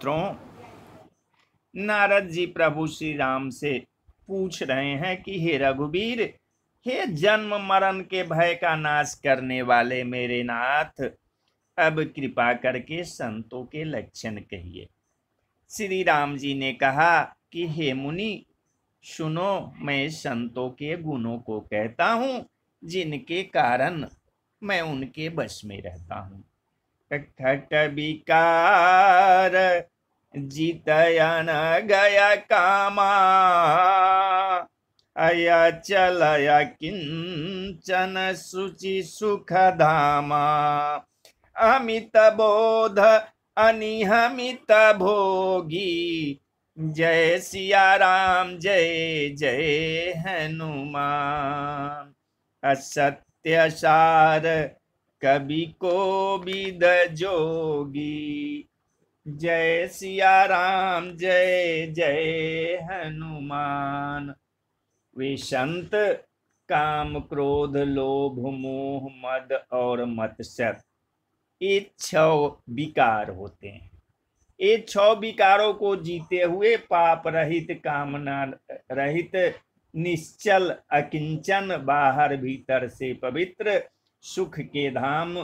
छात्रों नारद जी प्रभु श्री राम से पूछ रहे हैं कि हे रघुबीर हे जन्म मरण के भय का नाश करने वाले मेरे नाथ अब कृपा करके संतों के लक्षण कहिए श्री राम जी ने कहा कि हे मुनि सुनो मैं संतों के गुणों को कहता हूँ जिनके कारण मैं उनके बस में रहता हूँ कठट विकार जितयन न गया कामा अया चलया किंचन सुचि सुखधामा अमित बोध अनिहमित भोगी जय सिया राम जय जय हनुमान असत्य सार कभी को बिद जोगी जय सिया राम जय जय हनुमान वे संत काम क्रोध लोभ मोह मद और मत्सर ये छ विकार होते हैं ये छ विकारों को जीते हुए पाप रहित कामना रहित निश्चल अकिंचन बाहर भीतर से पवित्र सुख के धाम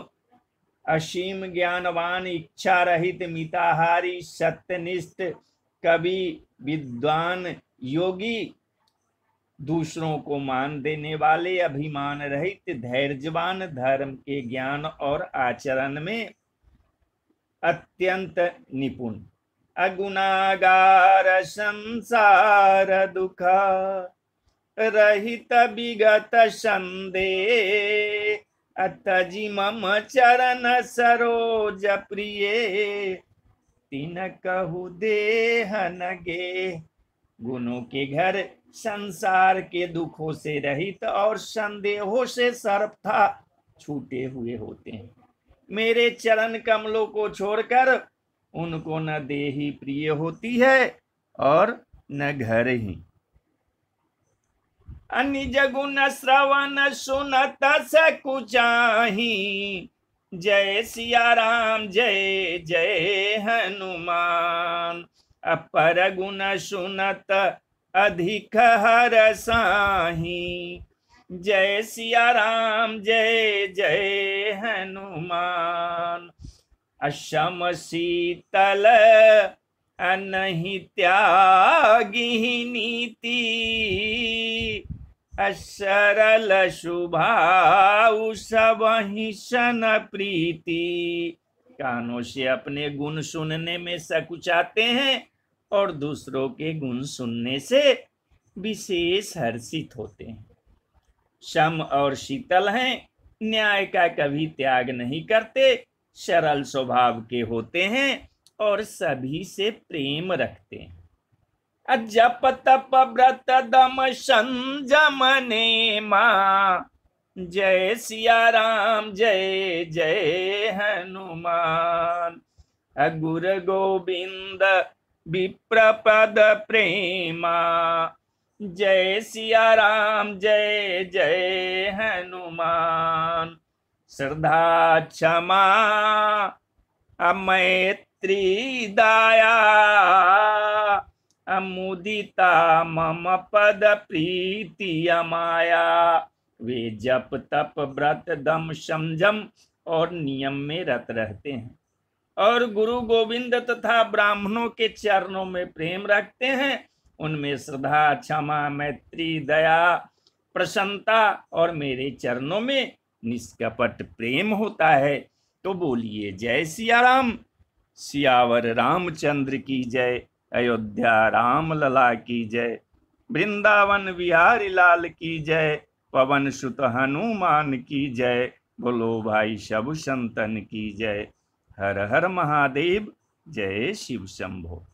असीम ज्ञानवान इच्छा रहित मिताहारी सत्यनिष्ठ कवि विद्वान योगी दूसरों को मान देने वाले अभिमान रहित धैर्यवान धर्म के ज्ञान और आचरण में अत्यंत निपुण अगुणागार संसार दुखा रहित विगत संदेह अतजी मम चरण सरोज प्रिय तीन कहु देह नगे गुणों के घर संसार के दुखों से रहित और संदेहों से सर्वथा छूटे हुए होते हैं मेरे चरण कमलों को छोड़कर उनको न देही प्रिय होती है और न घर ही अनिज गुण श्रवण सुनत सकुचाही जय सिया राम जय जय हनुमान अपर गुण सुनत अधिक हर साही जय सिया राम जय जय हनुमान अशम शीतल अनहि त्यागिनी नीति असरल शुभाऊ सन प्रीति कानों से अपने गुण सुनने में सकुचाते हैं और दूसरों के गुण सुनने से विशेष हर्षित होते हैं सम और शीतल हैं न्याय का कभी त्याग नहीं करते सरल स्वभाव के होते हैं और सभी से प्रेम रखते हैं जप तप व्रत दम संजमने जय सिया राम जय जय हनुमान अगुर गोविंद विप्रपद प्रेमा जय सिया राम जय जय हनुमान श्रद्धा क्षमा अमैत्री दया अमुदिता मम पद प्रीति माया वे जप तप व्रत दम समझम और नियम में रत रहते हैं और गुरु गोविंद तथा ब्राह्मणों के चरणों में प्रेम रखते हैं उनमें श्रद्धा क्षमा मैत्री दया प्रसन्नता और मेरे चरणों में निष्कपट प्रेम होता है तो बोलिए जय सियाराम सियावर रामचंद्र की जय अयोध्या राम लला की जय वृंदावन बिहारी लाल की जय पवन सुत हनुमान की जय बोलो भाई शब संतन की जय हर हर महादेव जय शिव शंभो